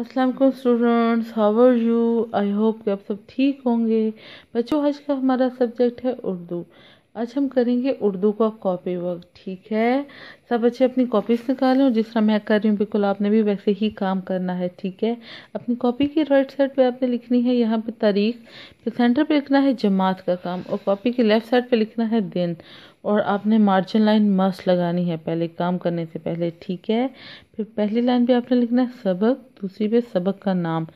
अस्सलाम वालेकुम students how are you I hope कि आप सब ठीक होंगे बच्चों आज का हमारा सब्जेक्ट है उर्दू आज हम करेंगे उर्दू का कॉपी वर्क ठीक है सब बच्चे अपनी कॉपीज निकालें और जिस तरह मैं कर रही हूँ बिल्कुल आपने भी वैसे ही काम करना है ठीक है अपनी कॉपी की राइट साइड पे आपने लिखनी है यहाँ पे तारीख फिर सेंटर पे लिखना है जमात का काम और कॉपी की लेफ़्ट साइड पे लिखना है दिन और आपने मार्जिन लाइन मस्त लगानी है पहले काम करने से पहले ठीक है फिर पहली लाइन पर आपने लिखना है सबक दूसरी पे सबक का नाम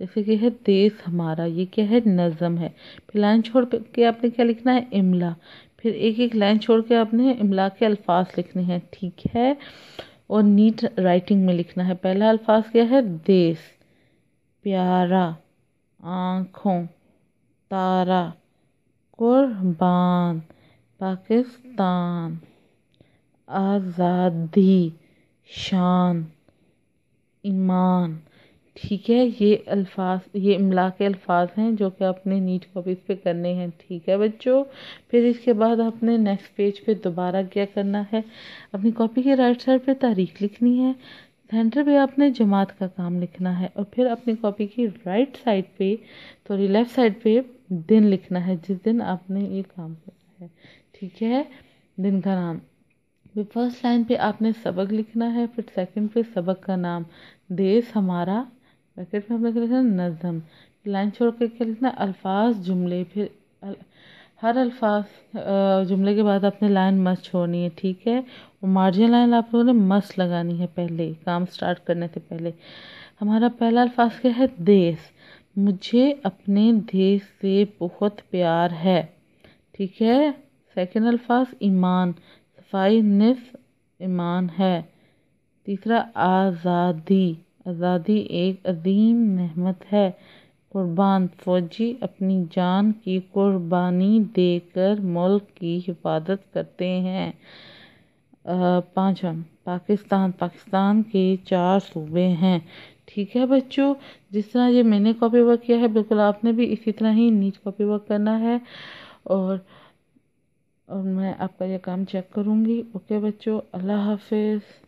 जैसे कि है देश हमारा ये क्या है नज़म है फिर लाइन छोड़ के आपने क्या लिखना है इमला फिर एक एक लाइन छोड़ के आपने इमला के अल्फाज लिखने हैं ठीक है और नीट राइटिंग में लिखना है पहला अल्फाज क्या है देश प्यारा आँखों तारा कुर्बान पाकिस्तान आज़ादी शान ईमान ठीक है ये अल्फाज ये इमला के अल्फाज हैं जो कि आपने नीट कॉपीज़ पे करने हैं ठीक है बच्चों फिर इसके बाद आपने नेक्स्ट पेज पे दोबारा क्या करना है अपनी कॉपी के राइट साइड पे तारीख लिखनी है सेंटर पे आपने जमात का काम लिखना है और फिर अपनी कॉपी की राइट साइड पे थोड़ी लेफ़्ट साइड पे दिन लिखना है जिस दिन आपने ये काम करना है ठीक है दिन का नाम फिर फर्स्ट लाइन पे आपने सबक लिखना है फिर सेकंड पे सबक का नाम देश हमारा ब्रैकेट में हम लोग लिखना नज़म लाइन छोड़ कर के लिखना अल्फाज जुमले फिर अल, हर अल्फाज जुमले के बाद आपने लाइन मस्त छोड़नी है ठीक है और मार्जिन लाइन आप लोगों ने मस्त लगानी है पहले काम स्टार्ट करने से पहले हमारा पहला अल्फाज क्या है देश मुझे अपने देश से बहुत प्यार है ठीक है सेकेंड अल्फाज ईमान सफाई निस ईमान है तीसरा आज़ादी आज़ादी एक अदीम नहमत है कुर्बान फौजी अपनी जान की कुर्बानी देकर मुल्क की हिफाजत करते हैं पाँचवा पाकिस्तान पाकिस्तान के चार सूबे हैं ठीक है बच्चों जिस तरह ये मैंने कॉपी वर्क किया है बिल्कुल आपने भी इसी तरह ही नीट कॉपी वर्क करना है और और मैं आपका ये काम चेक करूँगी ओके बच्चों अल्लाह हाफिज़